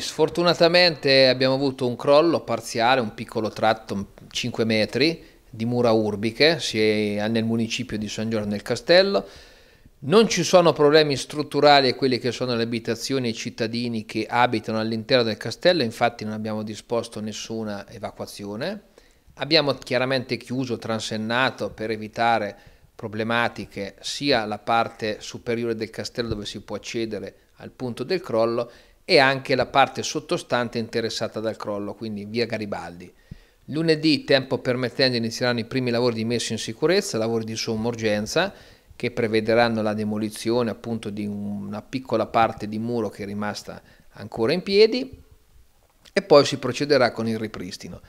Sfortunatamente abbiamo avuto un crollo parziale, un piccolo tratto, 5 metri, di mura urbiche nel municipio di San Giorgio del Castello. Non ci sono problemi strutturali a quelle che sono le abitazioni e i cittadini che abitano all'interno del castello, infatti non abbiamo disposto nessuna evacuazione. Abbiamo chiaramente chiuso, transennato per evitare problematiche sia la parte superiore del castello dove si può accedere al punto del crollo e anche la parte sottostante interessata dal crollo, quindi via Garibaldi. Lunedì, tempo permettendo, inizieranno i primi lavori di messa in sicurezza, lavori di sommorgenza che prevederanno la demolizione appunto di una piccola parte di muro che è rimasta ancora in piedi e poi si procederà con il ripristino.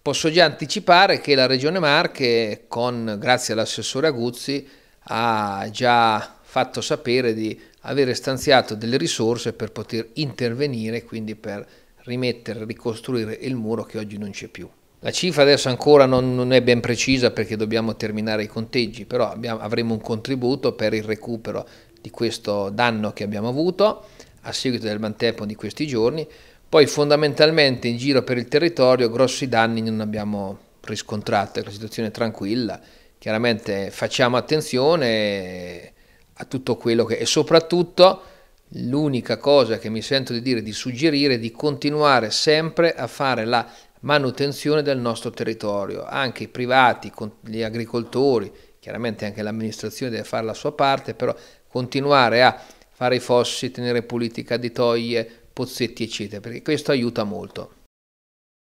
Posso già anticipare che la Regione Marche, con, grazie all'assessore Aguzzi, ha già fatto sapere di avere stanziato delle risorse per poter intervenire, quindi per rimettere, ricostruire il muro che oggi non c'è più. La cifra adesso ancora non, non, è ben precisa perché dobbiamo terminare i conteggi, però abbiamo, avremo un contributo per il recupero di questo danno che abbiamo avuto a seguito del mantempo di questi giorni. Poi fondamentalmente in giro per il territorio grossi danni non abbiamo riscontrato, è una situazione tranquilla. Chiaramente facciamo attenzione a tutto quello che... e soprattutto l'unica cosa che mi sento di dire, di suggerire, è di continuare sempre a fare la manutenzione del nostro territorio, anche i privati, gli agricoltori, chiaramente anche l'amministrazione deve fare la sua parte, però continuare a fare i fossi, tenere puliti i caditoie, pozzetti eccetera, perché questo aiuta molto.